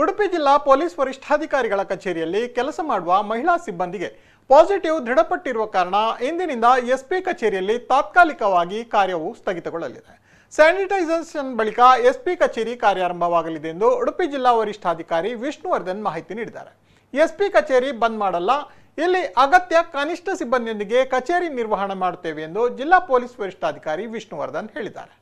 ಉಡುಪಿ ಜಿಲ್ಲಾ ಪೊಲೀಸ್ ವರಿಷ್ಠಾಧಿಕಾರಿಗಳ ಕಚೇರಿಯಲ್ಲಿ ಕೆಲಸ ಮಾಡುವ ಮಹಿಳಾ ಸಿಬ್ಬಂದಿಗೆ ಪಾಸಿಟಿವ್ ದೃಢಪಟ್ಟಿರುವ ಕಾರಣ ಇಂದಿನಿಂದ ಎಸ್ಪಿ ಕಚೇರಿಯಲ್ಲಿ ತಾತ್ಕಾಲಿಕವಾಗಿ ಕಾರ್ಯವು ಸ್ಥಗಿತಗೊಳ್ಳಲಿದೆ ಸ್ಯಾನಿಟೈಸೇಷನ್ ಬಳಿಕ ಎಸ್ಪಿ ಕಚೇರಿ ಕಾರ್ಯಾರಂಭವಾಗಲಿದೆ ಎಂದು ಉಡುಪಿ ಜಿಲ್ಲಾ ವರಿಷ್ಠಾಧಿಕಾರಿ ವಿಷ್ಣುವರ್ಧನ್ ಮಾಹಿತಿ ನೀಡಿದ್ದಾರೆ ಎಸ್ಪಿ ಕಚೇರಿ ಬಂದ್ ಮಾಡಲ್ಲ ಇಲ್ಲಿ ಅಗತ್ಯ ಕನಿಷ್ಠ ಸಿಬ್ಬಂದಿಯೊಂದಿಗೆ ಕಚೇರಿ ನಿರ್ವಹಣೆ ಮಾಡುತ್ತೇವೆ ಎಂದು ಜಿಲ್ಲಾ ಪೊಲೀಸ್ ವರಿಷ್ಠಾಧಿಕಾರಿ ವಿಷ್ಣುವರ್ಧನ್ ಹೇಳಿದ್ದಾರೆ